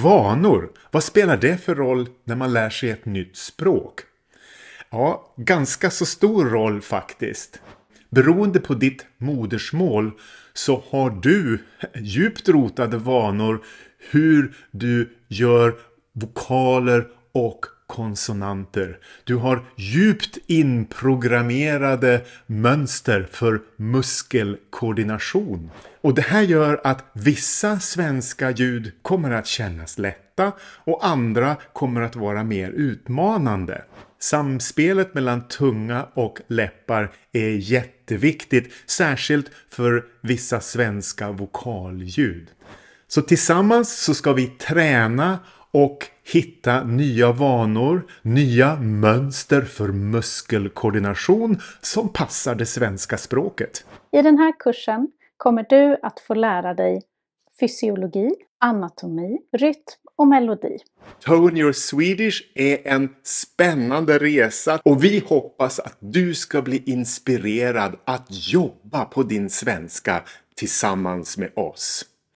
Vanor, vad spelar det för roll när man lär sig ett nytt språk? Ja, ganska så stor roll faktiskt. Beroende på ditt modersmål så har du djupt rotade vanor hur du gör vokaler och konsonanter. Du har djupt inprogrammerade mönster för muskelkoordination. Och det här gör att vissa svenska ljud kommer att kännas lätta och andra kommer att vara mer utmanande. Samspelet mellan tunga och läppar är jätteviktigt, särskilt för vissa svenska vokalljud. Så tillsammans så ska vi träna och hitta nya vanor, nya mönster för muskelkoordination som passar det svenska språket. I den här kursen kommer du att få lära dig fysiologi, anatomi, rytm och melodi. Tone Your Swedish är en spännande resa och vi hoppas att du ska bli inspirerad att jobba på din svenska tillsammans med oss.